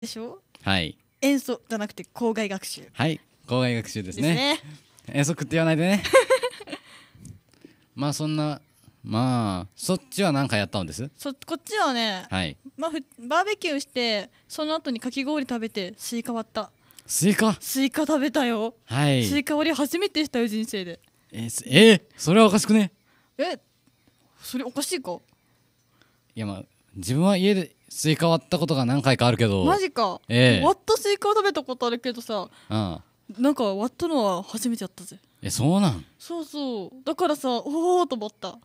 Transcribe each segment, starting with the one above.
でしょはい演奏じゃなくて校外学習はい校外学習ですね遠足って言わないでね まあそんなまあそっちは何かやったんですそこっちはね、はいまあ、ふバーベキューしてその後にかき氷食べてスイカ割ったスイカスイカ食べたよ、はいスイカ割り初めてしたよ人生でえーえーそれはおかしくねえそれおかしいかいやまあ自分は家でスイカ割ったことが何回かあるけどマジか、ええ、割ったスイカを食べたことあるけどさ、うん、なんか割ったのは初めてやったぜえそうなんそうそうだからさおおと思った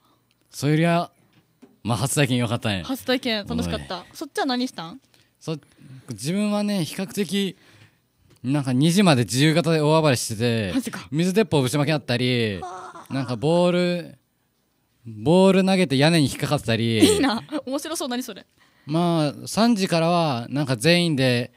それよりはまあ初体験よかったね初体験楽しかったそっちは何したんそ自分はね比較的なんか2時まで自由形で大暴れしてて水鉄砲ぶちまけあったりなんかボールボール投げて屋根に引っかかってたりいいな面白そう何それまあ3時からはなんか全員で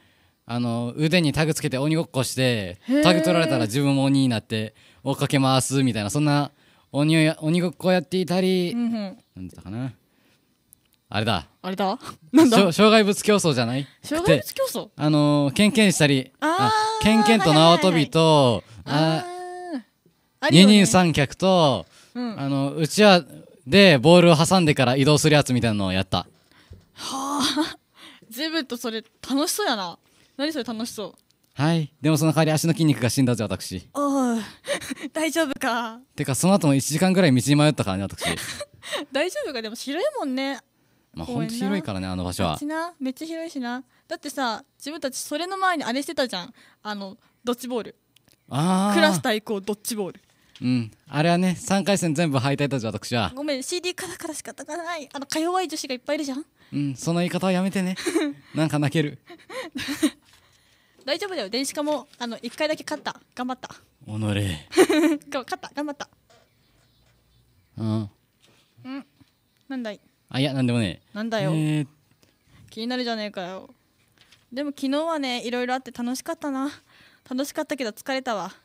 あの腕にタグつけて鬼ごっこしてタグ取られたら自分も鬼になって追っかけ回すみたいなそんな鬼を鬼ごっこやっていたり、うんなんだかなあれだあれだなんだ障害物競争じゃない障害物競争あのケンケンしたりああケンケンと縄跳びと、はいはいはい、ああ、二人三脚と、うん、あのうちわでボールを挟んでから移動するやつみたいなのをやったはあ随分とそれ楽しそうやな何それ楽しそうはいでもその代わり足の筋肉が死んだぜ私おう 大丈夫かてかその後も1時間ぐらい道に迷ったからね私 大丈夫かでも広いもんねまあほんと広いからねあの場所はめっちゃ広いしなだってさ自分たちそれの前にあれしてたじゃんあのドッジボールああクラス対抗ドッジボールうん、あれはね3回戦全部敗退だぞ私はごめん CD からからかたがないあのか弱い女子がいっぱいいるじゃんうんその言い方はやめてね なんか泣ける大丈夫だよ電子化もあの1回だけ勝った頑張ったおのれ勝った頑張ったうんうんなんだいあいやなんでもねなんだよ、えー、気になるじゃねえかよでも昨日はねいろいろあって楽しかったな楽しかったけど疲れたわ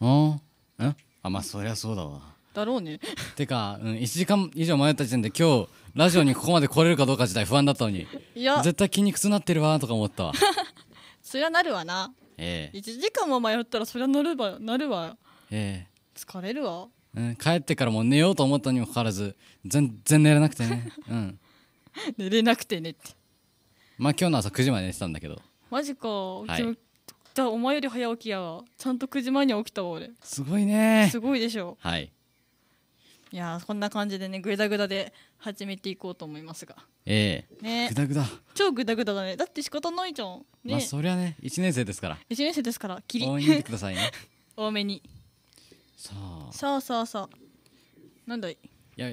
あああまあそりゃそうだわだろうねてか、うん、1時間以上迷った時点で今日ラジオにここまで来れるかどうか自体不安だったのにいや絶対筋肉痛なってるわとか思ったわそりゃなるわなええ1時間も迷ったらそりゃなるわなるわええ疲れるわうん、帰ってからもう寝ようと思ったにもかかわらず全然寝れなくてねうん 寝れなくてねってまあ今日の朝9時まで寝てたんだけどマジか、はい、じゃあお前より早起きやわちゃんと9時前に起きたわ俺すごいねすごいでしょはいいやこんな感じでねグダグダで始めていこうと思いますがええー、ねグダグダ超グダグダだねだって仕方ないじゃんねまあそりゃね1年生ですから1年生ですからきり応援してくださいね 多めにさあさあさあさあなんだいいや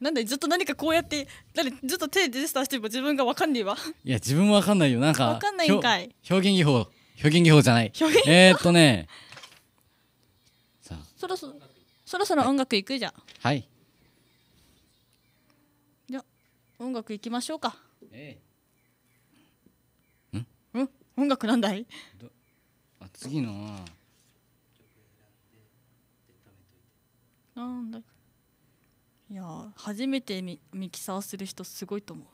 なんでずっと何かこうやってだずっと手でジタしてば自分が分かんねえわいや自分も分かんないよなんか分かんないんかい表現技法表現技法じゃないえー、っとねさあそろそろそろそろ音楽いくじゃんはいじゃ音楽いきましょうかええんうん音楽なんだいあ次のはなんだいや初めてミミキサーする人すごいと思う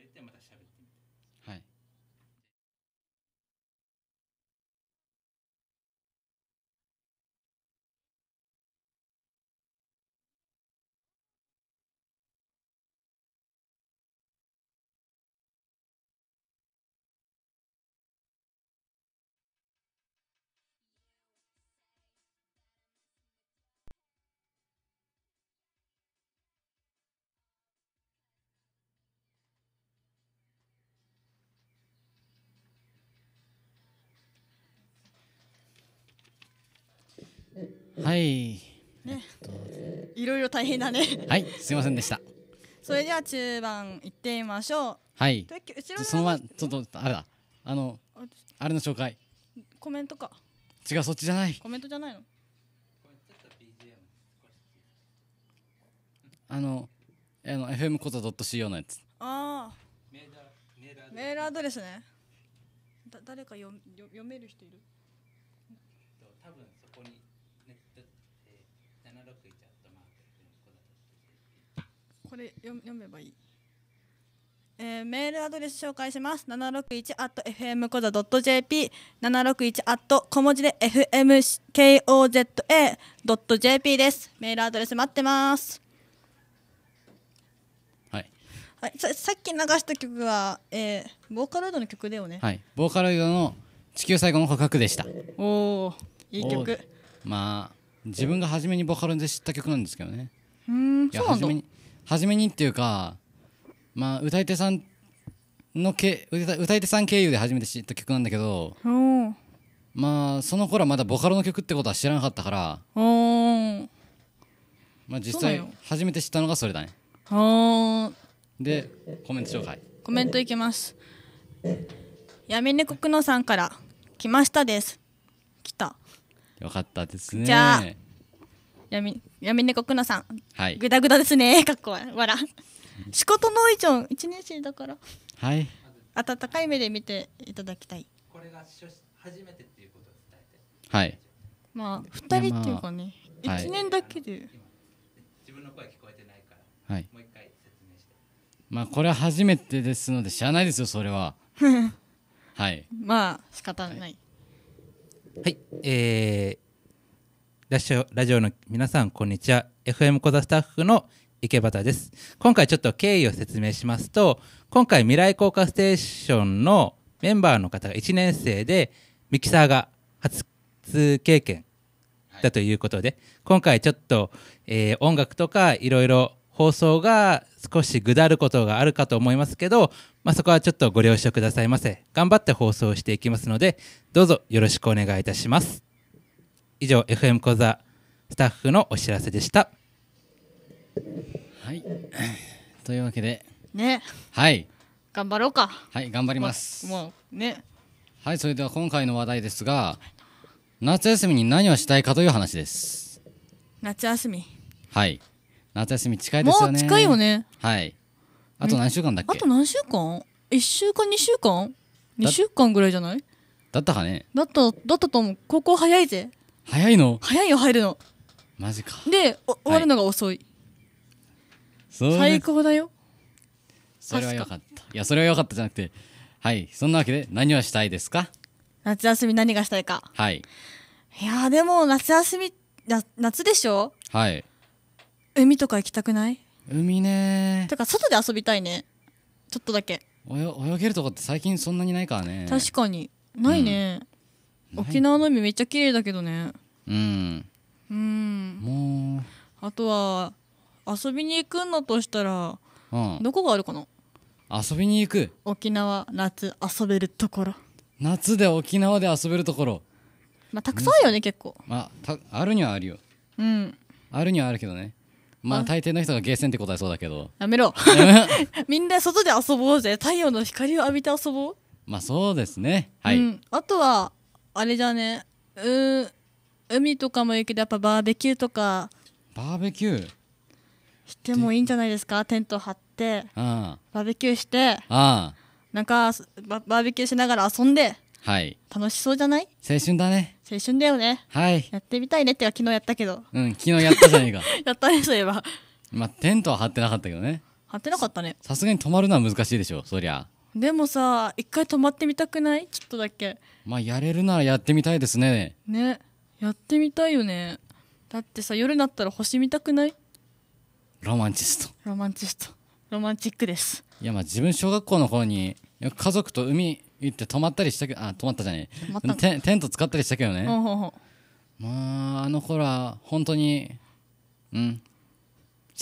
入でまた喋ってはい。ね、いろいろ大変だね。はい、すいませんでした。それでは中盤行ってみましょう。はい。そのままちょっとあれだ。あのあれの紹介。コメントか。違うそっちじゃない。コメントじゃないの。あのあの FM コトドット CO のやつ。ああ。メールアドレスね。だ誰か読読める人いる？多分。これ読読めばいい。えー、メールアドレス紹介します。761 at fm コザ .jp、761 at 小文字で fmkoza.jp です。メールアドレス待ってます。はい。はい、ささっき流した曲は、えー、ボーカロイドの曲だよね。はい、ボーカロイドの地球最後の捕獲でした。おお、いい曲。まあ、自分が初めにボーカロで知った曲なんですけどね。うん、そうなんだ。初めにっていうか、まあ、歌い手さんのけ歌い手さん経由で初めて知った曲なんだけどまあその頃はまだボカロの曲ってことは知らなかったからまあ実際初めて知ったのがそれだねでコメント紹介コメントいきます闇猫くのさんから来ましたです来たよかったですねじゃあ闇闇猫くなさん、はい、ぐだぐだですね かっこ笑ら仕事のいちょん1年生だからはい温かい目で見ていただきたいこれが初初めてっていうことを伝えてはいまあ2人っていうかね、まあ、1年だけで、はい、自分の声聞こえてないからはいもう一回説明してまあこれは初めてですので知らないですよそれは はいまあ仕方ない、はいはい、えー、ラジオラジオの皆さんこんにちは FM コザ・スタッフの池端です今回ちょっと経緯を説明しますと今回未来効果ステーションのメンバーの方が1年生でミキサーが初経験だということで、はい、今回ちょっと、えー、音楽とかいろいろ放送が少しぐだることがあるかと思いますけど、まあ、そこはちょっとご了承くださいませ頑張って放送していきますのでどうぞよろしくお願いいたします以上 FM 講座スタッフのお知らせでしたはい というわけでねはい頑張ろうかはい頑張りますもうねはいそれでは今回の話題ですが夏休みに何をしたいかという話です夏休みはい夏休み近いですよねもう近いよねはいあと何週間だっけあと何週間1週間2週間2週間ぐらいじゃないだったかねだっただったと思う高校早いぜ早いの早いよ入るのマジかでお終わるのが遅い、最高だよそれはよかったいやそれはよかったじゃなくてはいそんなわけで何をしたいですか夏休み何がしたいかはいいやーでも夏休み夏でしょはい海とか行きたくない海ねてか外で遊びたいねちょっとだけ泳泳げるとこって最近そんなにないからね確かにないね、うん沖縄の海めっちゃ綺麗だけどねうんうんもうあとは遊びに行くのとしたら、うん、どこがあるかな遊びに行く沖縄夏遊べるところ夏で沖縄で遊べるところまあたくさんあるよね結構まあたあるにはあるようんあるにはあるけどねまあ大抵の人がゲーセンって答えそうだけどやめろ みんな外で遊ぼうぜ太陽の光を浴びて遊ぼうまあそうですねはい、うん、あとはあれじゃねうん海とかもいいけどやっぱバーベキューとかバーベキューしてもいいんじゃないですかテント張ってバーベキューしてなんかバーベキューしながら遊んではい楽しそうじゃない青春だね青春だよねはいやってみたいねっては昨日やったけどうん昨日やったじゃねえか やったねそういえばまあテントは張ってなかったけどね張ってなかったねさすがに泊まるのは難しいでしょそりゃでもさ一回泊まってみたくないちょっとだけまあやれるならやってみたいですねねやってみたいよねだってさ夜になったら星見たくないロマンチストロマンチストロマンチックですいやまあ自分小学校の頃によく家族と海行って泊まったりしたけどあ泊まったじゃないテテント使ったりしたけどねほうほうほうまああの頃は本当にうん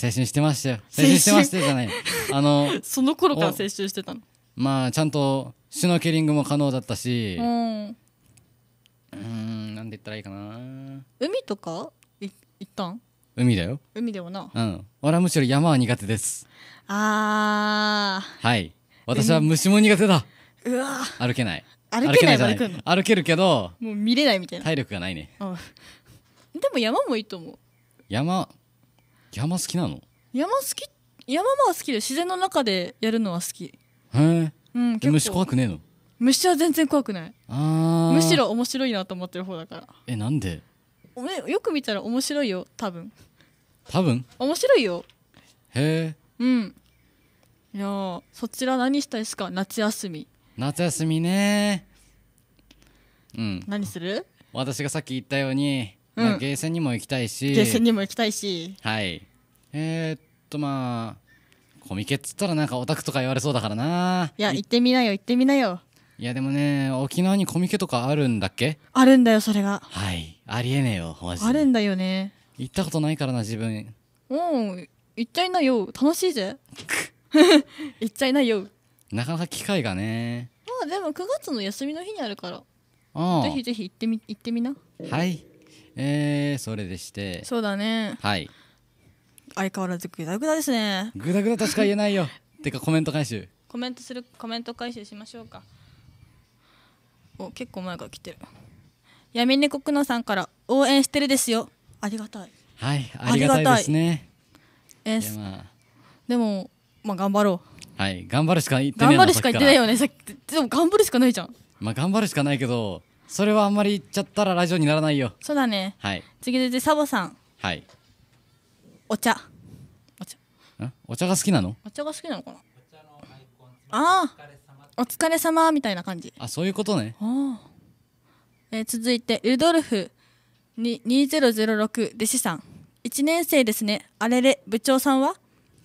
青春してましたよ青春してましたじゃないあの その頃から青春してたのまあちゃんとシュノーケリングも可能だったし、うん、うんなんで言ったらいいかな海とかい行ったん海だよ海でもなうん俺はむしろ山は苦手ですあーはい私は虫も苦手だうわ歩けない歩けないまで来る歩けるけどもう見れないみたいな体力がないねあでも山もいいと思う山山好きなの山好き山も好きで自然の中でやるのは好きへえ、うん、虫怖くねえの虫は全然怖くないあむしろ面白いなと思ってる方だからえなんでおめよく見たら面白いよ多分多分面白いよへえうんいやそちら何したいですか夏休み夏休みねうん何する私がさっき言ったように、うん、まあ、ゲーセンにも行きたいしゲーセンにも行きたいしはいえー、っとまあコミケっつったらなんかオタクとか言われそうだからないや行ってみなよ行ってみなよいやでもね沖縄にコミケとかあるんだっけあるんだよそれがはいありえねえよマジであるんだよね行ったことないからな自分うん行っちゃいなよ楽しいぜ 行っちゃいなよなかなか機会がねまあでも9月の休みの日にあるからぜひぜひ行ってみ行ってみなはいえー、それでしてそうだねはい相変わらずグダグダですねグダグダとしか言えないよてかコメント回収コメントするコメント回収しましょうかお結構前から来てる闇猫くのさんから応援してるですよありがたいはいありがたいですねえーまあ、でもまあ頑張ろうはい頑張るしか言ってない頑張るしか言ってないよねさっきでも頑張るしかないじゃんまあ頑張るしかないけどそれはあんまり言っちゃったらラジオにならないよそうだねはい次々サボさんはいお茶お茶んお茶が好きなのお茶が好きなのかなああお疲れ様みたいな感じあそういうことねああ、えー、続いてルドルフ2006弟子さん1年生ですねあれれ部長さんは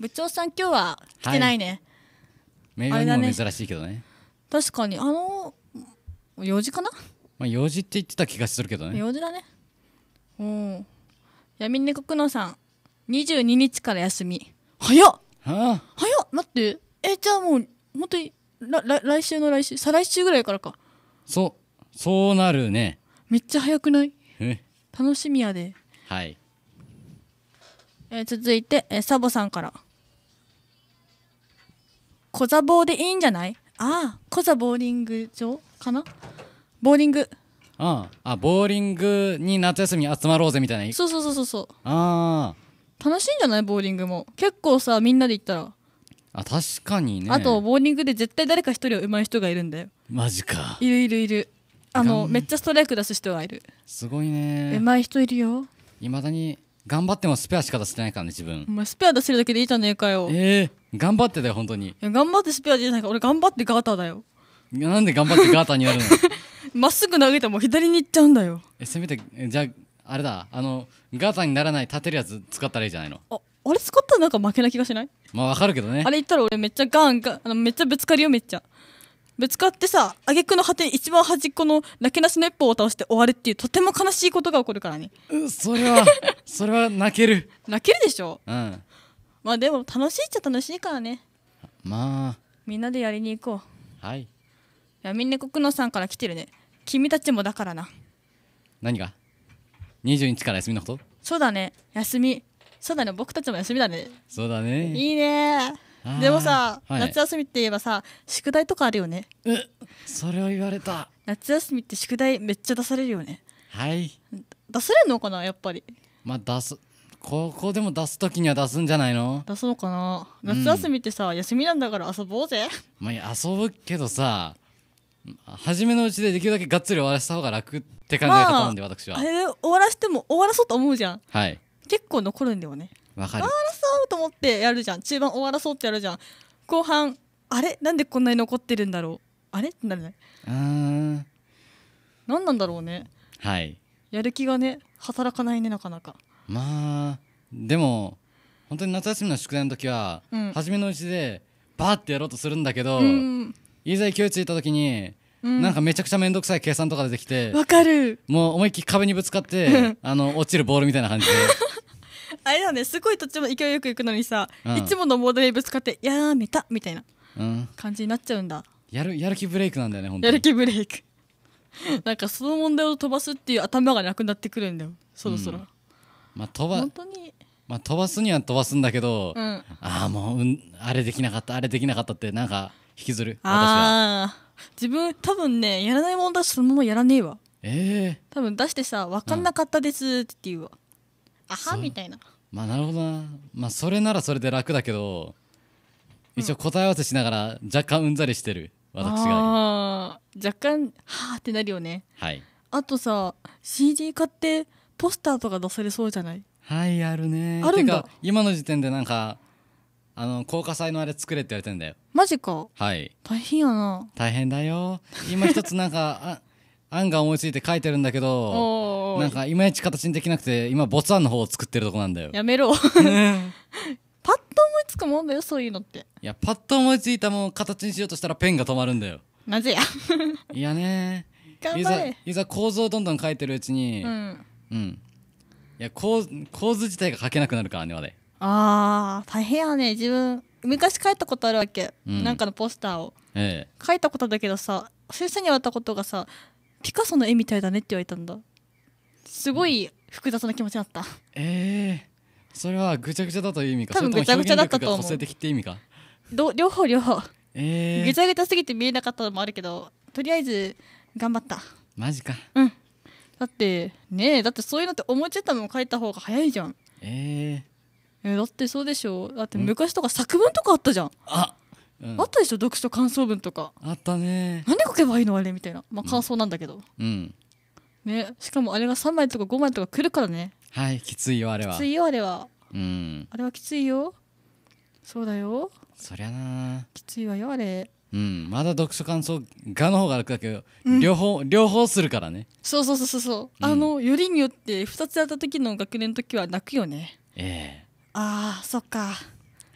部長さん今日は来てないね、はい、メールに珍しいけどね、ね、確かにあの用事かなまあ用事って言ってた気がするけどね用事だねうん闇猫くのさん22日から休み早っ、はあ、早っ待ってえじゃあもう本当に来週の来週再来週ぐらいからかそうそうなるねめっちゃ早くない楽しみやではいえー、続いて、えー、サボさんから「小座棒でいいんじゃない?」ああ小座ボーリング場かなボーリングあああボーリングに夏休み集まろうぜみたいなそうそうそうそうそうああ楽しいんじゃないボーリングも結構さみんなで行ったらあ確かにねあとボーリングで絶対誰か一人上手い人がいるんだよマジかいるいるいるあのめっちゃストライク出す人がいるすごいね上手い人いるよいまだに頑張ってもスペアしか出してないからね自分お前スペア出せるだけでいいじゃねえかよええー、頑張ってだよ本当に頑張ってスペアじゃないから俺頑張ってガーターだよなんで頑張ってガーターにやるの まっすぐ投げても左に行っちゃうんだよえせめてじゃああれだあのガーターにならない立てるやつ使ったらいいじゃないのああれ使ったらなんか負けな気がしないまあわかるけどねあれ言ったら俺めっちゃガンガンあのめっちゃぶつかるよめっちゃぶつかってさ挙句の果て一番端っこのなけなしの一歩を倒して終わるっていうとても悲しいことが起こるからねうんそれは それは泣ける泣けるでしょうんまあでも楽しいっちゃ楽しいからねまあみんなでやりに行こうはいみなこくのさんから来てるね君たちもだからな何が22日から休みのことそうだね休みそうだね僕たちも休みだねそうだねいいねでもさ、はい、夏休みって言えばさ宿題とかあるよねうそれを言われた夏休みって宿題めっちゃ出されるよねはい出されるのかなやっぱりまあ出す高校でも出す時には出すんじゃないの出そうかな夏休みってさ、うん、休みなんだから遊ぼうぜまあ遊ぶけどさ初めのうちでできるだけがっつり終わらせた方が楽って考え思うんで、まあ、私は、あれ終わらせても終わらそうと思うじゃんはい結構残るんだよねわかる争うと思ってやるじゃん中盤終わらそうってやるじゃん後半あれなんでこんなに残ってるんだろうあれってなるねうん何なんだろうねはいやる気がね働かないねなかなかまあでも本当に夏休みの宿題の時は、うん、初めのうちでバーってやろうとするんだけど、うん、いざ勢いついた時に、うん、なんかめちゃくちゃ面倒くさい計算とか出てきてわかるもう思いっきり壁にぶつかって あの落ちるボールみたいな感じであれだねすごいとっても勢いよく行くのにさ、うん、いつものモードにぶつかってやめたみたいな感じになっちゃうんだ、やるやる気ブレイクなんだよね本当にやる気ブレイク なんかその問題を飛ばすっていう頭がなくなってくるんだよそろそろ、うん、まあ飛ば本当にまあ、飛ばすには飛ばすんだけど、うん、ああもう、うん、あれできなかったあれできなかったってなんか引きずる私は自分多分ねやらないもんだしそのままやらねえわええー、多分出してさ分かんなかったですって言うわ、うん、あはみたいなまあなるほどなまあそれならそれで楽だけど一応答え合わせしながら若干うんざりしてる私があ若干はあってなるよねはいあとさ CD 買ってポスターとか出されそうじゃないはいあるねあるんだてか今の時点でなんかあの高架祭のあれ作れって言われてんだよマジかはい大変やな大変だよ今一つなんかあ案が思いついて書いてるんだけどなんかいまいち形にできなくて今ボツ案の方を作ってるとこなんだよ やめろパッと思いつくもんだよそういうのっていやパッと思いついたもん形にしようとしたらペンが止まるんだよなぜや いやねいざいざ構造をどんどん書いてるうちにうん、うん、いや構構図自体が書けなくなるからねまであー大変やね自分昔書いたことあるわけ、うん、なんかのポスターを、ええ、書いたことだけどさ先生に言われたことがさピカソの絵みたいだねって言われたんだすごい複雑な気持ちだったええー、それはぐちゃぐちゃだという意味か多分ぐちゃぐちゃだったと思う個性的って意味かど両方両方ええー、ぐちゃぐちゃすぎて見えなかったのもあるけどとりあえず頑張ったマジかうんだってねえだってそういうのって思いついたのも書いた方が早いじゃんえー、えだってそうでしょだって昔とか作文とかあったじゃんああったでしょ読書感想文とかあったね何で書けばいいのあれみたいなまあ感想なんだけど、うんね、しかもあれが3枚とか5枚とかくるからねはいきついよあれはきついよあれはうんあれはきついよそうだよそりゃなきついわよあれうんまだ読書感想がの方が楽だけど、うん両方両方するからねそうそうそうそうそう、んあのよりによって2つやった時の学年の時は泣くよねええあーそっか、は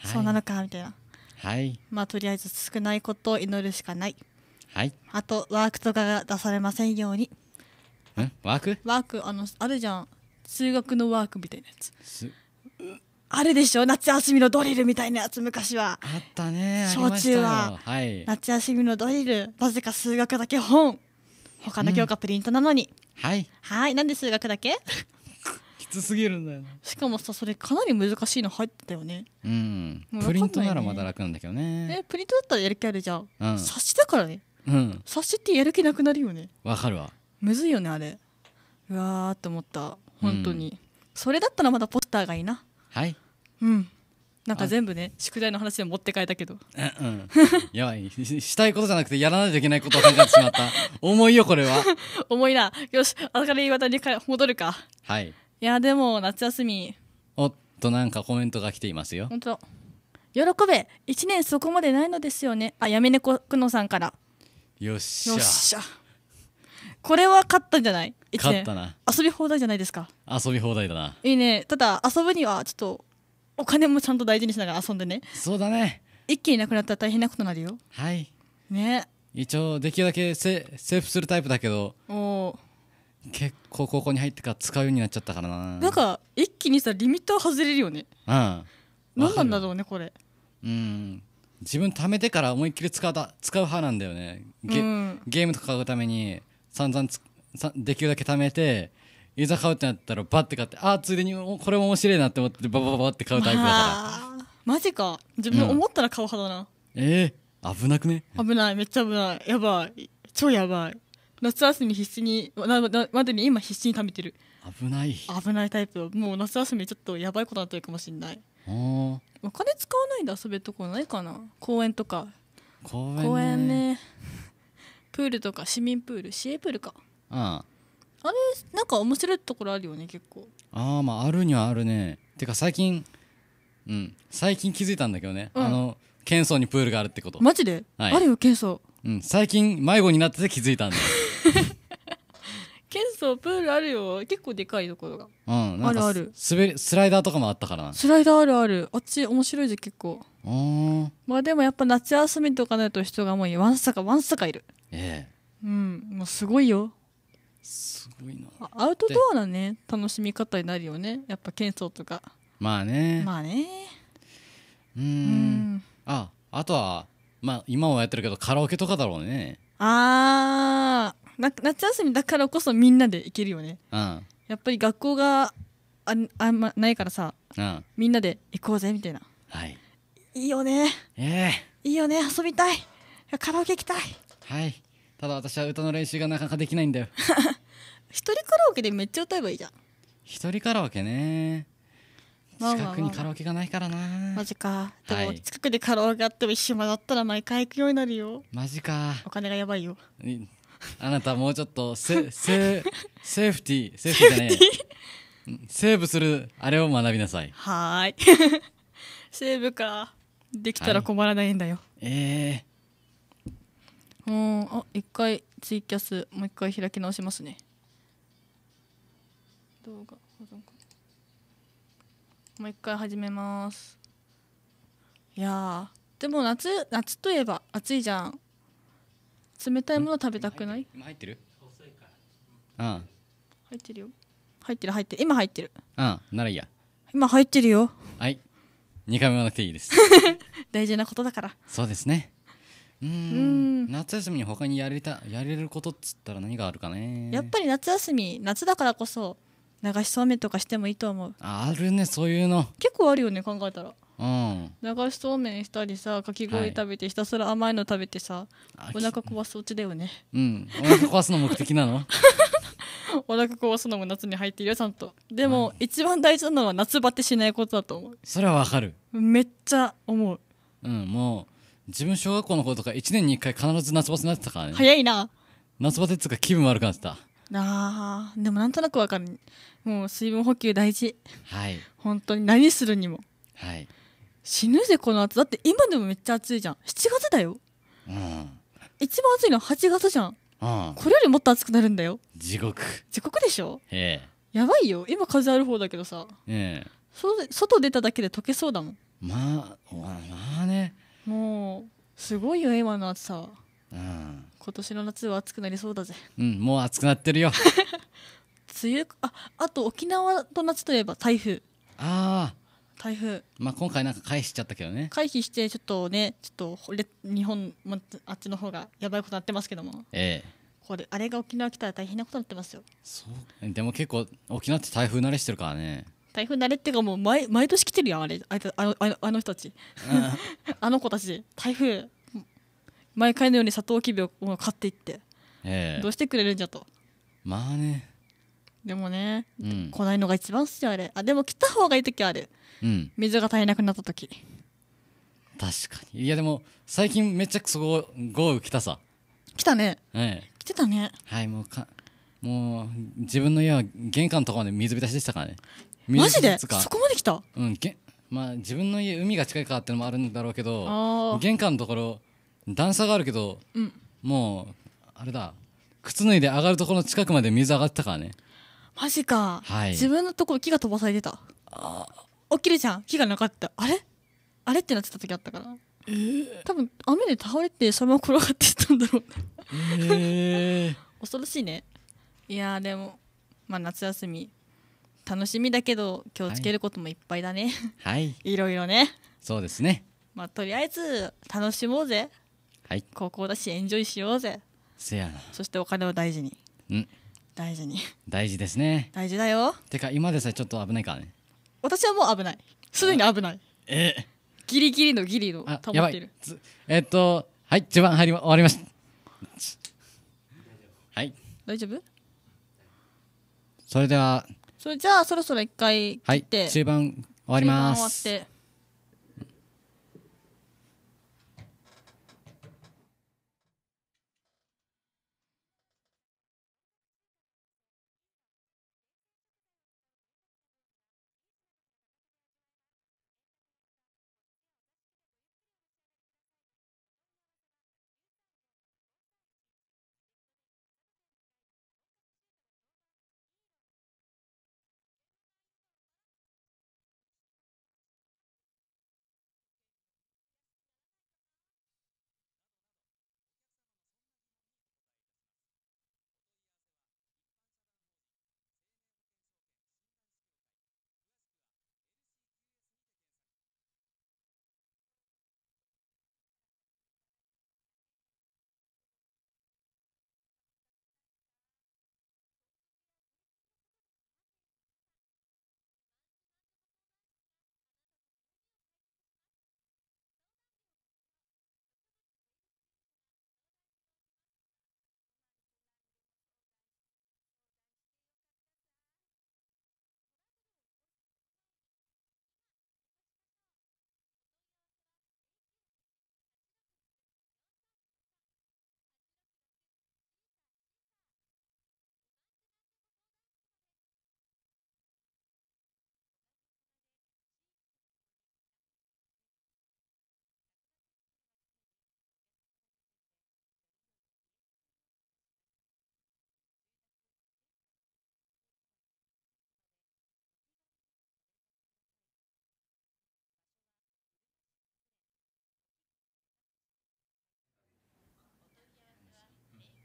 いそうなのかみたいなはい、まあとりあえず少ないことを祈るしかない、はい、あとワークとかが出されませんようにんワークワークあのあるじゃん数学のワークみたいなやつあるでしょ夏休みのドリルみたいなやつ昔はあったね小中は、はい、夏休みのドリルなぜか数学だけ本他の教科プリントなのに、うん、はいはいなんで数学だけ つすぎるんだよ、ね、しかもさそれかなり難しいの入ってたよねうんプリントならまだ楽なんだけどねえプリントだったらやる気あるじゃん、うん、冊子だからね、うん、冊子ってやる気なくなるよねわかるわむずいよねあれうわーって思った本当に、うん、それだったらまだポスターがいいなはいうんなんか全部ね宿題の話で持って帰ったけどうん、うん、やばいしたいことじゃなくてやらないといけないことを考えてしまった重 いよこれは重いなよしあるか言い技に戻るかはいいやでも夏休みおっとなんかコメントが来ていますよ本当喜べ1年そこまでないのですよねあやめ猫くのさんからよっしゃよっしゃこれは勝ったんじゃない勝ったな遊び放題じゃないですか遊び放題だないいねただ遊ぶにはちょっとお金もちゃんと大事にしながら遊んでねそうだね一気になくなったら大変なことになるよはいね一応できるだけセセーフするタイプだけどおお結構高校に入ってから使うようになっちゃったからななんか一気にさリミッター外れるよねうん何なんだろうねこれうん自分貯めてから思いっきり使うだ使う派なんだよねゲうん、ゲームとか買うために散々つさできるだけ貯めていざ買うってなったらバッて買ってああついでにこれも面白いなって思ってババババって買うタイプだから、まあ、マジか自分思ったら買う派だな、うん、ええー、危なくね危ないめっちゃ危ないやばい超やばい夏休み必死にまでに今必死に食べてる危ない危ないタイプもう夏休みちょっとやばいことになってるかもしれないお金使わないで遊べるとこないかな公園とか公園ね公園ねプールとか市民プール市営プールかああれなんか面白いところあるよね結構ああまああるにはあるねてか最近うん最近気づいたんだけどね、うん、あの喧騒にプールがあるってことマジで、はい、あるよ喧騒うん最近迷子になってて気づいたんだよケンソープールあるよ結構でかいところがうんあるある滑りスライダーとかもあったからスライダーあるあるあっち面白いじゃ結構まあでもやっぱ夏休みとかなると人がもうワンサカワンサカいるええうんもうすごいよすごいなアウトドアなね楽しみ方になるよねやっぱケンソーとかまあね、まあねううんああとはまあ今もやってるけどカラオケとかだろうねああな夏休みだからこそみんなで行けるよね、うん、やっぱり学校がああんまないからさ、うん、みんなで行こうぜみたいな、はい、いいよね、えー、いいよね遊びたいカラオケ行きたいはいただ私は歌の練習がなかなかできないんだよ 一人カラオケでめっちゃ歌えばいいじゃん一人カラオケね近くにカラオケがないからな、マジかでも近くでカラオケあっても暇だったら毎回行くようになるよマジかお金がやばいよ あなたもうちょっとセセセーフティーセーフティーじゃねえセーブするあれを学びなさいはーい セーブかできたら困らないんだよ、はい、ええー、もうあ一回ツイキャスもう一回開き直しますね動画保存もう一回始めますいやでも夏夏といえば暑いじゃん冷たいもの食べたくない今入ってるあ入ってるよ入ってる入ってる今入ってるうんならいいや今入ってるよはい2回目はなくていいです 大事なことだからそうですねうん夏休みに他にやれたやれることっつったら何があるかねやっぱり夏休み夏だからこそ流しそうめんとかしてもいいと思うあるねそういうの結構あるよね考えたらうん、流しそうめんしたりさかき氷食べてひたすら甘いの食べてさ、はい、お腹壊すうちだよねうんお腹壊すの目的なの お腹壊すのも夏に入ってるよちゃんとでも、はい、一番大事なのは夏バテしないことだと思うそれはわかるめっちゃ思ううんもう自分小学校の頃とか1年に1回必ず夏バテになってたからね早いな夏バテっつうか気分悪くなってたあーでもなんとなくわかるもう水分補給大事はい本当に何するにもはい死ぬぜこの暑だって今でもめっちゃ暑いじゃん7月だよ、うん、一番暑いのは8月じゃん、うん、これよりもっと暑くなるんだよ地獄地獄でしょええやばいよ今風ある方だけどさええ外出ただけで溶けそうだもんまあまあねもうすごいよ今の暑さはうん今年の夏は暑くなりそうだぜうんもう暑くなってるよ 梅雨ああと沖縄の夏といえば台風ああ台風まあ今回なんか回避しちゃったけどね回避してちょっとねちょっと日本もあっちの方がやばいことになってますけどもええこれあれが沖縄来たら大変なことになってますよそうでも結構沖縄って台風慣れしてるからね台風慣れっていうかもう毎毎年来てるやんあれああのあの人たち あの子たち台風毎回のようにサトウキビを買っていって、ええ、どうしてくれるんじゃとまあねでもね、うん、来ないのが一番っすよあれあでも来た方がいい時あるうん、水が足りなくなった時確かにいやでも最近めっちゃそこ豪雨来たさ来たね、ええ、来てたねはいもうかもう自分の家は玄関のとこまで水浸しでしたからねマジでそこまで来たうんげまあ自分の家海が近いからってのもあるんだろうけど玄関のところ段差があるけど、うん、もうあれだ靴脱いで上がるところの近くまで水上がってたからねマジか、はい、自分のところ木が飛ばされてた起きるじゃん火がなかったあれあれってなってた時あったから、えー、多分雨で倒れてそのまま転がってったんだろうね、えー、恐ろしいねいやでもまあ夏休み楽しみだけど気をつけることもいっぱいだねはい いろいろねそうですねまあとりあえず楽しもうぜはい高校だしエンジョイしようぜせやなそしてお金を大事にうん大事に大事ですね大事だよてか今でさえちょっと危ないからね私はもう危ないすでに危ないえー、ギリギリのギリのあ保やってるえっとはい序盤入り終わりましたはい大丈夫それではそれじゃあそろそろ一回は切いって中盤終わります終わって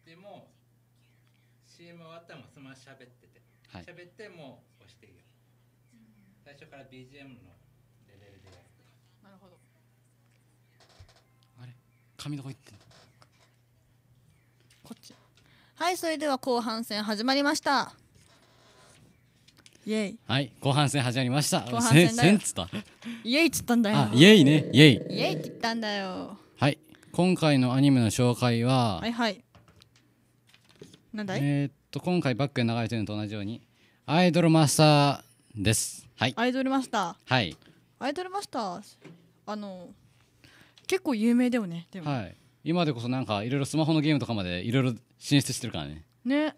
でも CM 終わったらもうそのまま喋ってて喋、はい、ってもう押していいよ最初から BGM のレベルでやるとなるほどあれ紙どこ行ってんのこっちはいそれでは後半戦始まりましたイエイはい後半戦始まりました後半戦だよつったイエイっつったんだよイエイねイエイイエイって言ったんだよはい今回のアニメの紹介は、はいはい、なんだいえーっと今回バックで流れてるのと同じようにアイドルマスターですはいアイドルマスタはいーアイドルマスターあの結構有名だよねでも、はい今でこそなんかいろいろスマホのゲームとかまでいろいろ進出してるからねね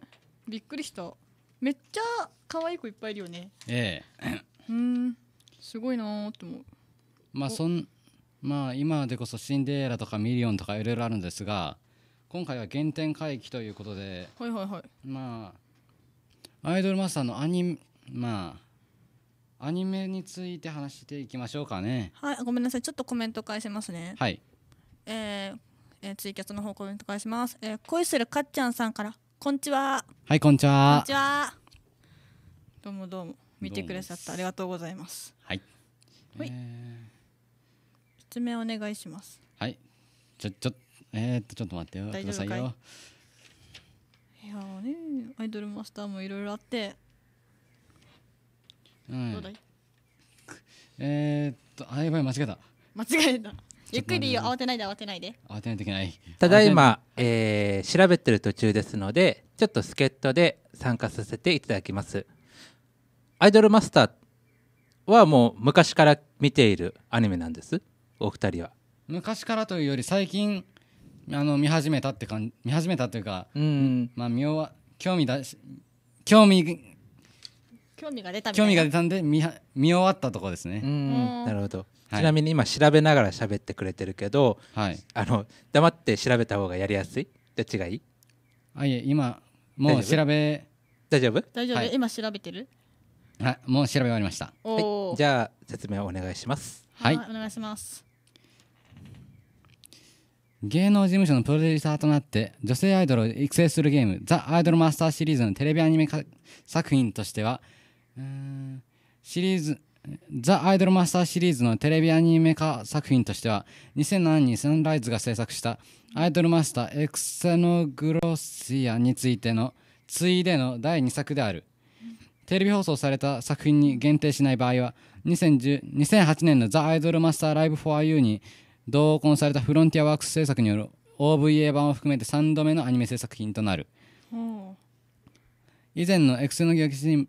びっくりしためっちゃ可愛い子いっぱいいるよねええうんすごいなーって思うまあそんまあ今でこそシンデレラとかミリオンとかいろいろあるんですが今回は原点回帰ということで、はいはいはい、まあアイドルマスターのアニメまあアニメについて話していきましょうかねはいごめんなさいちょっとコメント返しますねはいえー、えー、ツイキャスの方コメント返します、えー、恋するかっちゃんさんからこんにちははいこんちはこんちはどうもどうも見てくれさってありがとうございますはい、はい、えー、説明お願いしますはいちょちょえー、っとちょっと待ってよ大丈夫かいくださいよいやねアイドルマスターもいろいろあって、うんどうだいえー、っとあやばい間違えた間違えたゆっくりよ慌てないで慌てないで慌てないといけないただいま、えー調べてる途中ですのでちょっと助っ人で参加させていただきますアイドルマスターはもう昔から見ているアニメなんですお二人は昔からというより最近あの見始めたって感じ見始めたというか、うん、まあ見終わ興味だし興味興味が出た興味が出たんで見見終わったところですねなるほど、はい、ちなみに今調べながら喋ってくれてるけど、はい、あの黙って調べた方がやりやすいどっちがいいあいえ今もう調べ大丈夫大丈夫、はい、今調べてるはいもう調べ終わりましたはいじゃあ説明をお願いしますはいお願いします芸能事務所のプロデューサーとなって女性アイドルを育成するゲーム「ザ・アイドルマスター」シリーズのテレビアニメ作品としてはシリーズ「ザ・アイドルマスター」シリーズのテレビアニメ化作品としては2007年にサンライズが制作した「アイドルマスターエクセノグロシア」についてのついでの第2作であるテレビ放送された作品に限定しない場合は2 0 0 2008年の「ザ・アイドルマスターライブ・フォア・ユー」に「同梱されたフロンティアワークス制作による OVA 版を含めて3度目のアニメ制作品となる以前のエクセノギ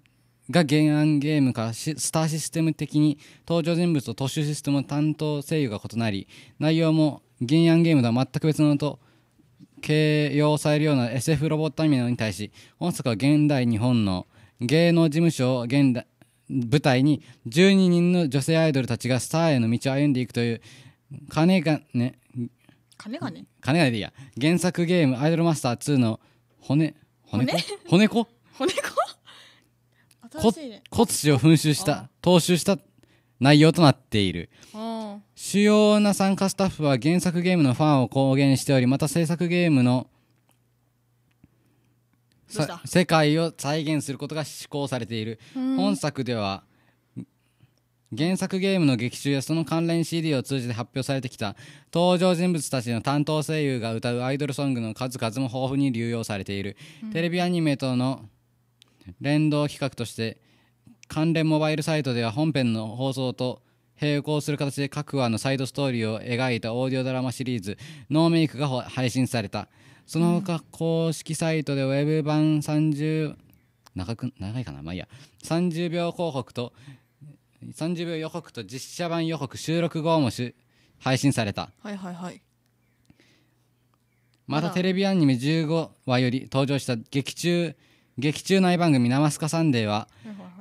が原案ゲームからスターシステム的に登場人物と特殊システムの担当声優が異なり内容も原案ゲームとは全く別のと形容されるような SF ロボットアニメに対し本作は現代日本の芸能事務所を現代舞台に12人の女性アイドルたちがスターへの道を歩んでいくという金がね金がね金がねでいいや原作ゲーム「アイドルマスター2」の骨骨子骨子骨子骨しいね骨子を噴襲した踏襲した内容となっている主要な参加スタッフは原作ゲームのファンを公言しておりまた制作ゲームの世界を再現することが施行されている、本作では「原作ゲームの劇中やその関連 CD を通じて発表されてきた登場人物たちの担当声優が歌うアイドルソングの数々も豊富に流用されている、うん、テレビアニメとの連動企画として関連モバイルサイトでは本編の放送と並行する形で各話のサイドストーリーを描いたオーディオドラマシリーズ「ノーメイク」が配信されたその他公式サイトで Web 版30長く長いかなまあいいや30秒広告と30秒予告と実写版予告収録後もし配信されたはいはいはいまたテレビアニメ15話より登場した劇中劇中内番組「生スカサンデーは」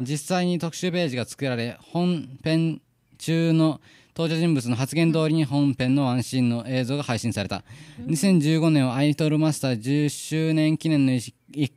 実際に特集ページが作られ本編中の登場人物の発言通りに本編のワンシーンの映像が配信された2015年はアイドルマスター10周年記念の一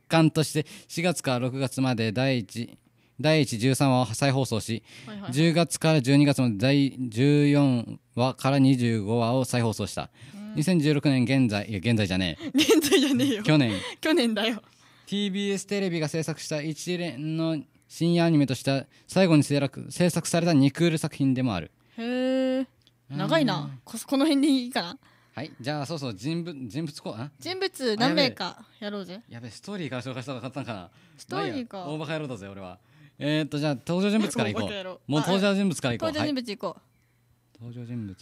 環として4月から6月まで第1第113話を再放送し、はいはい10月から12月の第14話から25話を再放送した、2016年現在いや現在じゃねえ現在じゃねえよ去年去年だよ TBS テレビが制作した一連の深夜アニメとして最後に制作制作されたニクール作品でもあるへえ長いなここの辺でいいかなはいじゃあそうそう人物人物こあ人物何名かやろうぜやべストーリーから紹介したかったんかなストーリーかまあいい大バカ野郎だぜ俺はえっとじゃあ登場人物からいこう。もう登場人物からいこう。登場人物いこう。登場人物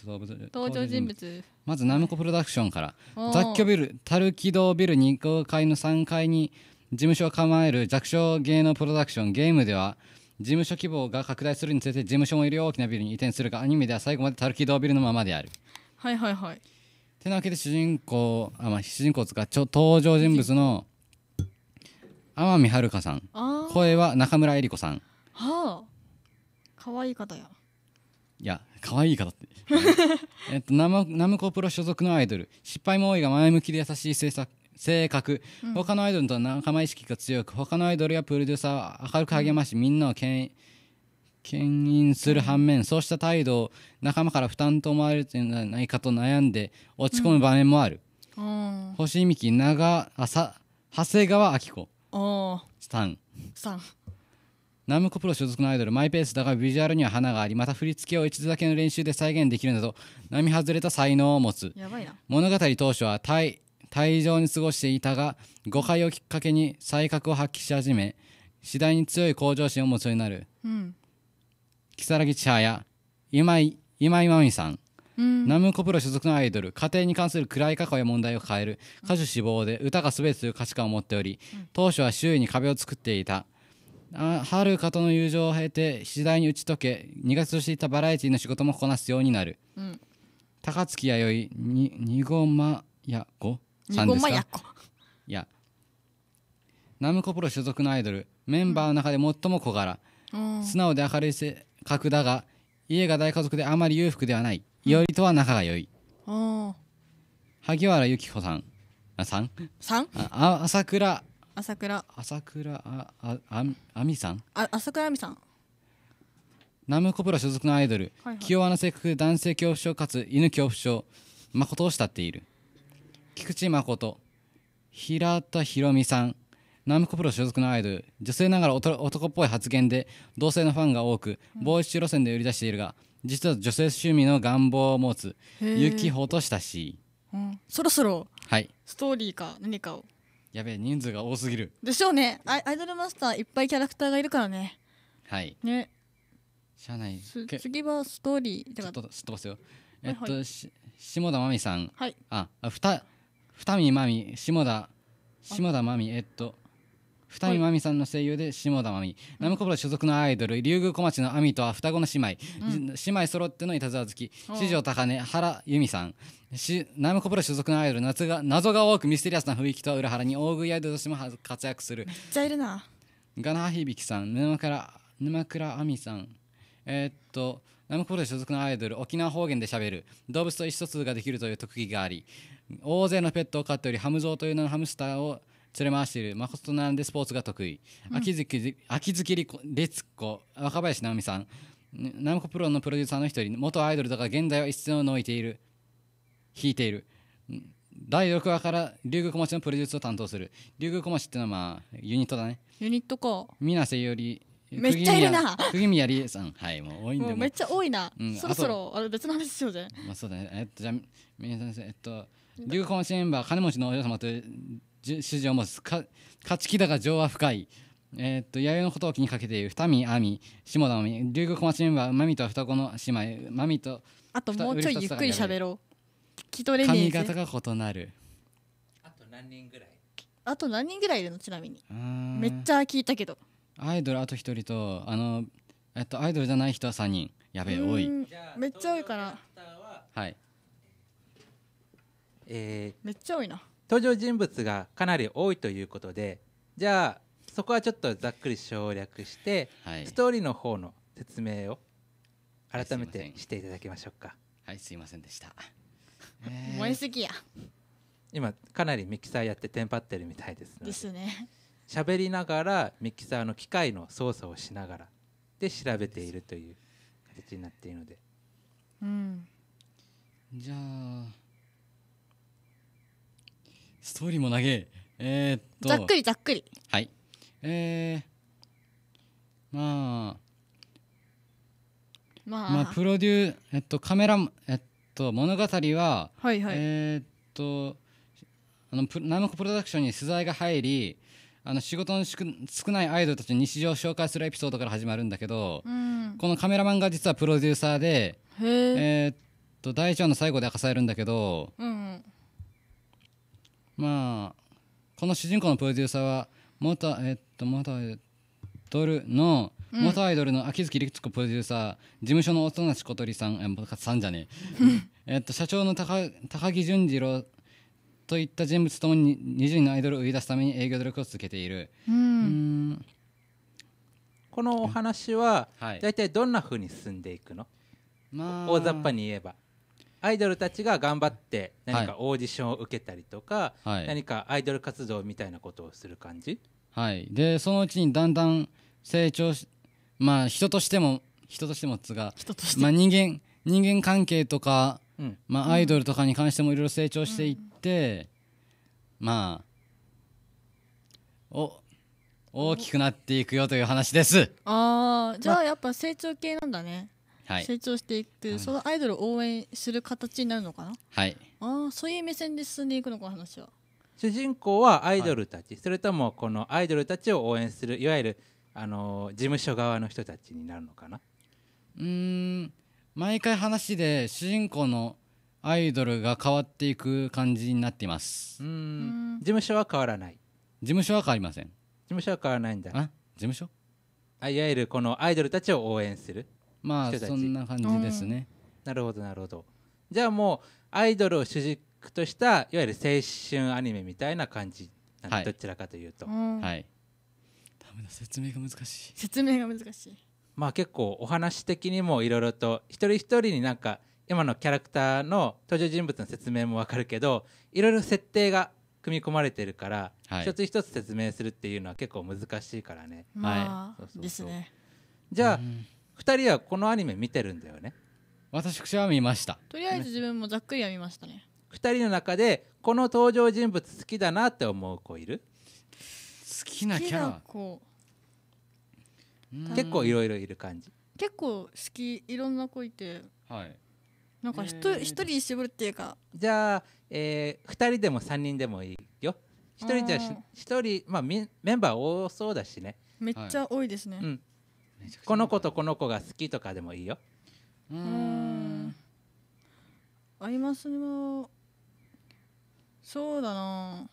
登場人物まずナムコプロダクションから雑居ビルタルキドビル2階の3階に事務所を構える弱小芸能プロダクションゲームでは事務所規模が拡大するにつれて事務所もいる大きなビルに移転するがアニメでは最後までタルキドビルのままであるはいはいはいてなわけで主人公あまあ主人公つかちょ登場人物の天海遥さん声は中村江里子さんはあ可愛い方やいや可愛い方って えっとナムナムコプロ所属のアイドル失敗も多いが前向きで優しい制性格、うん、他のアイドルと仲間意識が強く他のアイドルやプロデューサーは明るく励ましみんなをけん牽引する反面そうした態度を仲間から負担と思われてんじゃないかと悩んで落ち込む場面もある、うん、星美樹長長谷川明子スタンタンナムコプロ所属のアイドルマイペースだがビジュアルには花がありまた振り付けを一度だけの練習で再現できるなど並外れた才能を持つやばいな物語当初は退場に過ごしていたが誤解をきっかけに才覚を発揮し始め次第に強い向上心を持つようになる、うん、如月千早今井今井真美さんうん、ナムコプロ所属のアイドル家庭に関する暗い過去や問題を変える歌手志望で歌が全てという価値観を持っており、うん、当初は周囲に壁を作っていたはるかとの友情を経て次第に打ち解け苦手としていたバラエティーの仕事もこなすようになる、うん、高槻弥生ににごまやこさんですかいやナムコプロ所属のアイドルメンバーの中で最も小柄、素直で明るい性格だが家が大家族であまり裕福ではないいおりとは仲が良い萩原由紀子さんあさんさんああ朝倉朝倉朝倉ああああみさんあ朝倉あみさんナムコプロ所属のアイドル、はいはい、清和な性格男性恐怖症かつ犬恐怖症誠を慕っている菊池誠平田博美さんナムコプロ所属のアイドル女性ながら男っぽい発言で同性のファンが多くボーイッシュ路線で売り出しているが、うん実は女性趣味の願望を持つ雪ほとしたし、うん、そろそろはいストーリーか何かをやべえ人数が多すぎるでしょうねアイドルマスターいっぱいキャラクターがいるからねはいね社内次はストーリーちょっとすっ飛ばすよ、はいはい、えっと、し下田真美さん、はい、あふた二見真美下田下田真美えっと二人まみさんの声優で下田真美、ナムコプロ所属のアイドル竜宮小町のアミとは双子の姉妹、うん、姉妹揃ってのいたずら好き四条高根原由美さんしナムコプロ所属のアイドル夏が謎が多くミステリアスな雰囲気とは裏腹に大食いアイドルとしても活躍するめっちゃいるなガナハ響さん沼倉沼倉亜美さんえー、っとナムコプロ所属のアイドル沖縄方言でしゃべる動物と意思疎通ができるという特技があり大勢のペットを飼っておりハムゾウという名のハムスターを連れ回している誠なんでスポーツが得意、うん、秋月秋月烈子若林直美さんナムコプロのプロデューサーの一人元アイドルだが現在は一線を抜いている引いている第6話から竜宮小町のプロデュースを担当する竜宮小町ってのはまあユニットだねユニットか水瀬よりめっちゃいるな釘宮理恵さんはいもう多いんでもめっちゃ多いな、うん、そろそろあれ別の話しようぜまあそうだねえっとじゃあ皆さんえっと竜宮小町メンバー金持ちのお嬢様と主人を持つ勝ち気だが情は深いえー、っと弥生のことを気にかけている二見亜美下田亜美竜宮小町メンバーまみと双子の姉妹まみとあともうちょいゆっくり喋ろう聞き取れねえ髪型が異なるあと何人ぐらいあと何人ぐらいいるのちなみにめっちゃ聞いたけどアイドルあと一人とあのえっとアイドルじゃない人は三人やべえ多いめっちゃ多いからはいえー、めっちゃ多いな登場人物がかなり多いということでじゃあそこはちょっとざっくり省略して、はい、ストーリーの方の説明を改めてしていただきましょうかはいすいませんでした、えー、燃えすぎや今かなりミキサーやってテンパってるみたいですですね喋りながらミキサーの機械の操作をしながらで調べているという形になっているのでうんじゃあストーリーも長ええー、っとざっくりざっくりはいえー、まあまあ、まあ、プロデュー、えっと、カメラ、えっと、物語は、はいはい、えー、っとあのプナムコプロダクションに取材が入りあの仕事の少ないアイドルたちに日常を紹介するエピソードから始まるんだけど、うん、このカメラマンが実はプロデューサーで、えー、っと大話の最後で明かされるんだけど、うんまあこの主人公のプロデューサーは元えっと元アイドルの、元アイドルの秋月律子プロデューサー事務所の音無小鳥さんえさんじゃねえ えっと社長の高高木淳次郎といった人物ともに20人のアイドルを生み出すために営業努力を続けている。うんこのお話は大体どんなふうに進んでいくの、まあ、大雑把に言えば。アイドルたちが頑張って何かオーディションを受けたりとか、はい、何かアイドル活動みたいなことをする感じはいでそのうちにだんだん成長しまあ人としても人としてもつがまあ、人間人間関係とか、うん、まあ、アイドルとかに関してもいろいろ成長していって、うん、まあお大きくなっていくよという話ですああじゃあやっぱ成長系なんだね成長していく、い、そのアイドルを応援する形になるのかな、はい、ああそういう目線で進んでいくのか話は主人公はアイドルたち、はい、それともこのアイドルたちを応援するいわゆるあの事務所側の人たちになるのかなうん毎回話で主人公のアイドルが変わっていく感じになっていますうん事務所は変わらない事務所は変わりません事務所は変わらないんだあ事務所あいわゆるこのアイドルたちを応援するまあそんな感じですね、なるほどなるほどじゃあもうアイドルを主軸としたいわゆる青春アニメみたいな感じなはいどちらかというと、はいダメだ説明が難しい説明が難しいまあ結構お話的にもいろいろと一人一人になんか今のキャラクターの登場人物の説明もわかるけどいろいろ設定が組み込まれてるから、はい一つ一つ説明するっていうのは結構難しいからねまあそうそうそうですねじゃあ、うん2人はこのアニメ見てるんだよね私は見ましたとりあえず自分もざっくりは見ましたね2人の中でこの登場人物好きだなって思う子いる好きなキャラ結構いろいろいる感じ結構好きいろんな子いてはいなんか一、えー、人に絞るっていうかじゃあ、えー、2人でも3人でもいいよ1人じゃし1人まあメンバー多そうだしねめっちゃ多いですね、はいうん、この子とこの子が好きとかでもいいようんありますねそうだな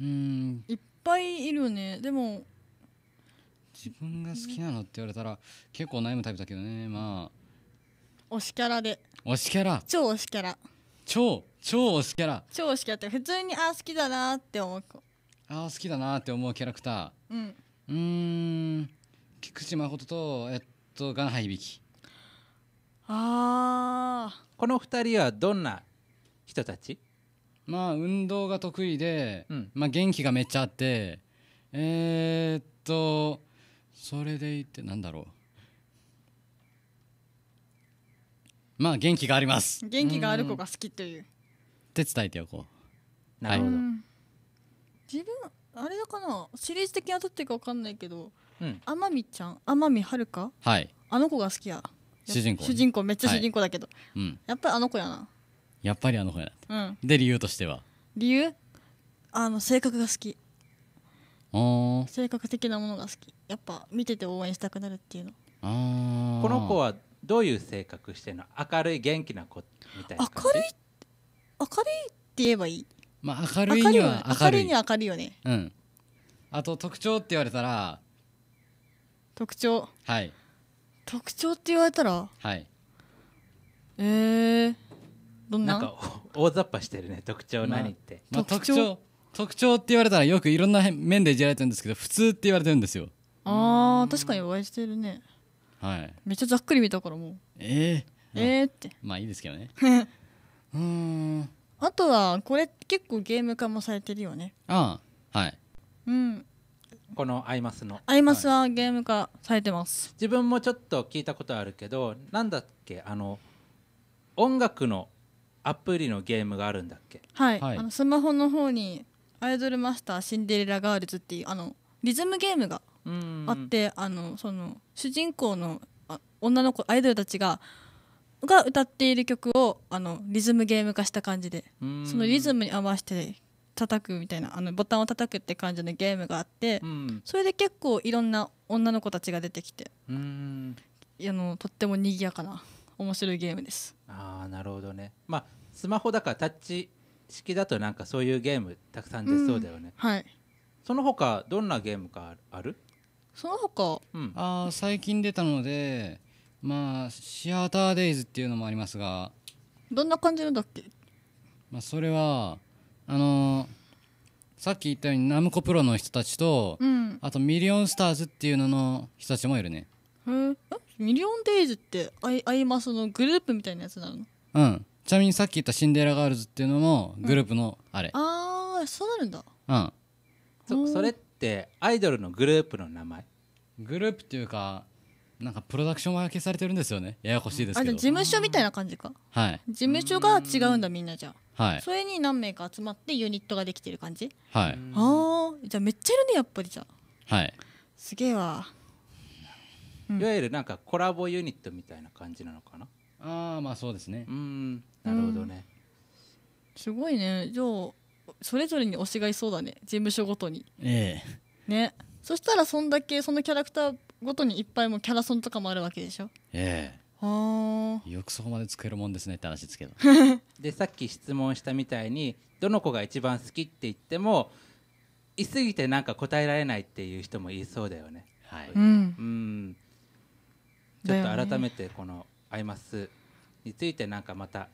うんいっぱいいるよねでも自分が好きなのって言われたら結構悩むタイプだけどねまあ推しキャラで推しキャラ超推しキャラ超超推しキャラ超推しキャラって普通にああ好きだなって思う子ああ好きだなって思うキャラクターうんうん菊池誠と、えっと、ガンハイビキ。ああ。この二人はどんな人たちまあ、運動が得意で、うん、まあ、元気がめっちゃあって、えー、っと、それでいて、なんだろう。まあ、元気があります。元気がある子が好きっていう。って伝えておこう。なるほど。自分、あれだかな、シリーズ的に当たってるかわかんないけど、天海ちゃん天海遥はいあの子が好きや主人公主人公めっちゃ主人公だけど、やっぱりあの子やなやっぱりあの子やな、うん、で理由としては理由あの性格が好き性格的なものが好きやっぱ見てて応援したくなるっていうのこの子はどういう性格してるの明るい元気な子みたいな明るい明るいって言えばいいまあ明るいには明るい明るいには明るいよねうんあと特徴って言われたら特徴はい特徴って言われたらはいえー、どんななんか 大雑把してるね特徴何って、まあ、特徴特徴って言われたらよくいろんな面でいじられてるんですけど普通って言われてるんですよあー確かにお会いしてるねはいめっちゃざっくり見たからもうえー、えー、ってまあいいですけどね うんあとはこれ結構ゲーム化もされてるよねああはいうんこのアイマスのアイマスはゲーム化されてます、はい、自分もちょっと聞いたことあるけどなんだっけあの音楽のアプリのゲームがあるんだっけはい、はい、あのスマホの方にアイドルマスターシンデレラガールズっていうあのリズムゲームがあってあのその主人公の女の子アイドルたちがが歌っている曲をあのリズムゲーム化した感じでそのリズムに合わせて叩くみたいなあのボタンを叩くって感じのゲームがあって、うん、それで結構いろんな女の子たちが出てきてうんあのとっても賑やかな面白いゲームですああなるほどねまあスマホだからタッチ式だとなんかそういうゲームたくさん出そうだよね、うん、はいその他どんなゲームかあるその他、うん、あ最近出たのでまあシアターデイズっていうのもありますがどんな感じなんだっけ、まあ、それはあのさっき言ったようにナムコプロの人たちと、うん、あとミリオンスターズっていうのの人たちもいるねへえミリオンデイズってあイそのグループみたいなやつなのうんちなみにさっき言ったシンデレラガールズっていうのもグループのあれ、うん、ああそうなるんだうんそそれってアイドルのグループの名前グループっていうかなんかプロダクション分けされてるんですよねややこしいですけどあ事務所みたいな感じかはい事務所が違うんだみんなじゃはいそれに何名か集まってユニットができてる感じはいああじゃあめっちゃいるねやっぱりじゃはいすげえわいわゆるなんかコラボユニットみたいな感じなのかなああまあそうですねうんなるほどねすごいねじゃあそれぞれに推しがいそうだね事務所ごとにええねそしたらそんだけそのキャラクターごとにいっぱいもキャラソンとかもあるわけでしょええよくそこまで作るもんですねって話ですけど でさっき質問したみたいにどの子が一番好きって言ってもいすぎてなんか答えられないっていう人もいそうだよねはい、うん、うん、ちょっと改めてこの「アイマス」についてなんかまた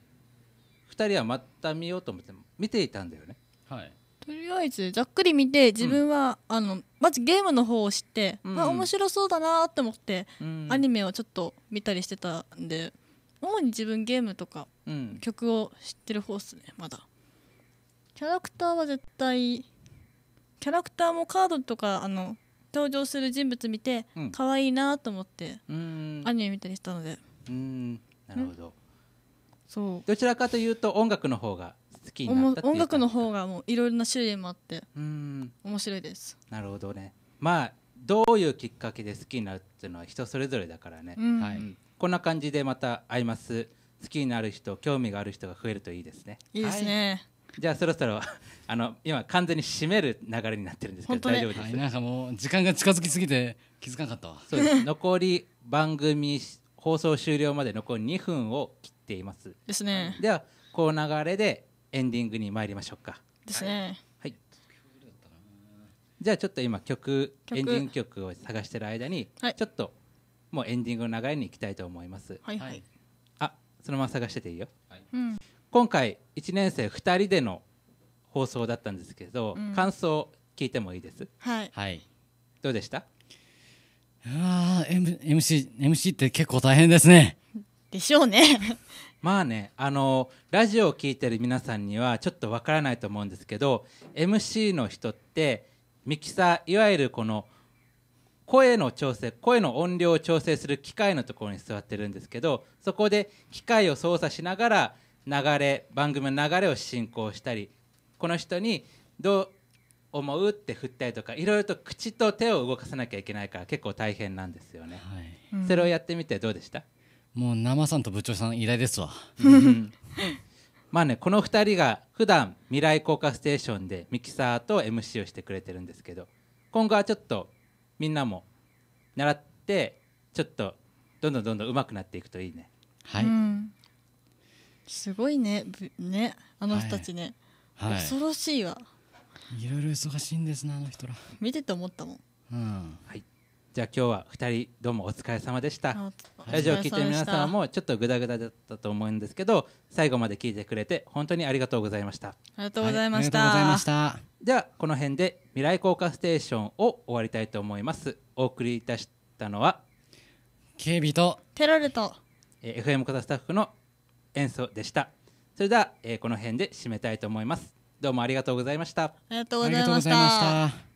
2人はまた見ようと思って見ていたんだよねはいとりあえずざっくり見て自分は、うん、あのまずゲームの方を知って、うんうん、まあ、面白そうだなって思って、うんうん、アニメをちょっと見たりしてたんで主に自分ゲームとか、うん、曲を知ってる方っすねまだキャラクターは絶対キャラクターもカードとかあの登場する人物見て可愛、いなと思ってアニメ見たりしたのでうんなるほどそうどちらかというと音楽の方が好きになったっていう音楽の方がもういろいろな種類もあってうん面白いですなるほどねまあどういうきっかけで好きになるっていうのは人それぞれだからね、うん、はい、こんな感じでまた会います好きになる人興味がある人が増えるといいですねいいですね、はい、じゃあそろそろ あの今完全に締める流れになってるんですけど、大丈夫です、はい、なんかもう時間が近づきすぎて気づかなかったわそうです 残り番組放送終了まで残り2分を切っていますですねではこう流れでエンディングに参りましょうか。ですね。はい。じゃあちょっと今曲エンディング曲を探してる間に、はい、ちょっともうエンディングの流れに行きたいと思います。はい、はい、あそのまま探してていいよ。はい、今回1年生2人での放送だったんですけど、うん、感想聞いてもいいです。はい。はい、どうでした？ああ M MC MC って結構大変ですね。でしょうねまあねあのラジオを聴いてる皆さんにはちょっとわからないと思うんですけど MC の人ってミキサーいわゆるこの声の調整声の音量を調整する機械のところに座ってるんですけどそこで機械を操作しながら流れ番組の流れを進行したりこの人にどう思うって振ったりとかいろいろと口と手を動かさなきゃいけないから結構大変なんですよね、はい、それをやってみてどうでした、うんもう生さんと部長さん偉大ですわ まあねこの2人が普段未来効果ステーションでミキサーと MC をしてくれてるんですけど今後はちょっとみんなも習ってちょっとどんどんどんどん上手くなっていくといいねはい、うん、すごいねねあの人たちね、はい恐ろしいわいろいろ忙しいんですなあの人ら見てて思ったもんうんはいじゃあ今日は2人どうもお疲れ様でしたラジオを聴いて皆さんもちょっとグダグダだったと思うんですけど最後まで聞いてくれて本当にありがとうございましたありがとうございました、はい、ではこの辺で未来効果ステーションを終わりたいと思いますお送りいたしたのは警備とテロルと、えー、FM コスタッフの演奏でしたそれでは、えー、この辺で締めたいと思いますどうもありがとうございましたありがとうございました